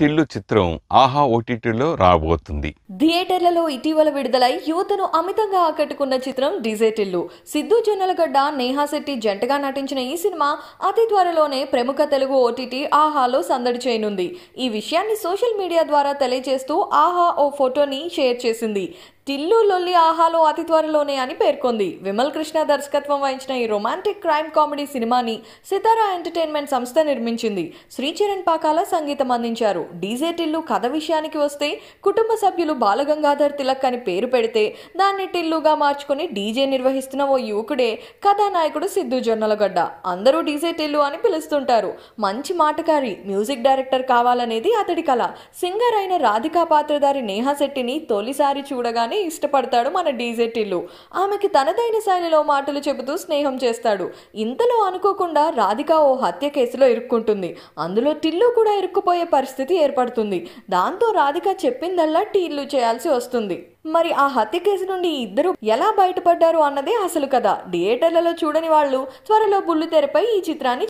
టిల్లు చిత్రం ఆహా ఓటీటీలో రాబోతుంది థియేటర్లలో ఇటీవల విడుదలై యువతను అమితంగా ఆకట్టుకున్న చిత్రం డీజే టిల్లు సిద్ధు జొన్నలగడ్డ నేహాశెట్టి జంటగా నటించిన ఈ సినిమా అతి త్వరలోనే ప్రముఖ తెలుగు ఓటీటీ ఆహాలో సందడి చేయనుంది ఈ విషయాన్ని సోషల్ మీడియా ద్వారా తెలియజేస్తూ ఆహా ఓ ఫోటోని షేర్ చేసింది టిల్లు లొల్లి ఆహాలో అతి త్వరలోనే అని పేర్కొంది విమల్ కృష్ణ దర్శకత్వం వహించిన ఈ రొమాంటిక్ క్రైమ్ కామెడీ సినిమాని సితారా ఎంటర్టైన్మెంట్ సంస్థ నిర్మించింది శ్రీచరణ్ పాకాల సంగీతం అందించారు డీజే టిల్లు కథ విషయానికి వస్తే కుటుంబ సభ్యులు బాలగంగాధర్ తిలక్ అని పేరు పెడితే దాన్ని టిల్లుగా మార్చుకుని డీజే నిర్వహిస్తున్న ఓ యువకుడే కథానాయకుడు సిద్ధు జొన్నలగడ్డ అందరూ డీజే టిల్లు అని పిలుస్తుంటారు మంచి మాటకారి మ్యూజిక్ డైరెక్టర్ కావాలనేది అతడి కళ సింగర్ అయిన రాధికా పాత్రధారి నేహా శెట్టిని తొలిసారి చూడగానే అమ్మాయిని ఇష్టపడతాడు మన డీజే టిల్లు ఆమెకి తనదైన శైలిలో మాటలు చెబుతూ స్నేహం చేస్తాడు ఇంతలో అనుకోకుండా రాధిక ఓ హత్య కేసులో ఇరుక్కుంటుంది అందులో టిల్లు కూడా ఇరుక్కుపోయే పరిస్థితి ఏర్పడుతుంది దాంతో రాధిక చెప్పిందల్లా టిల్లు చేయాల్సి వస్తుంది మరి ఆ హత్య కేసు నుండి ఇద్దరు ఎలా బయటపడ్డారు అన్నదే అసలు కథ థియేటర్లలో చూడని వాళ్ళు త్వరలో బుల్లు తెరపై ఈ చిత్రాన్ని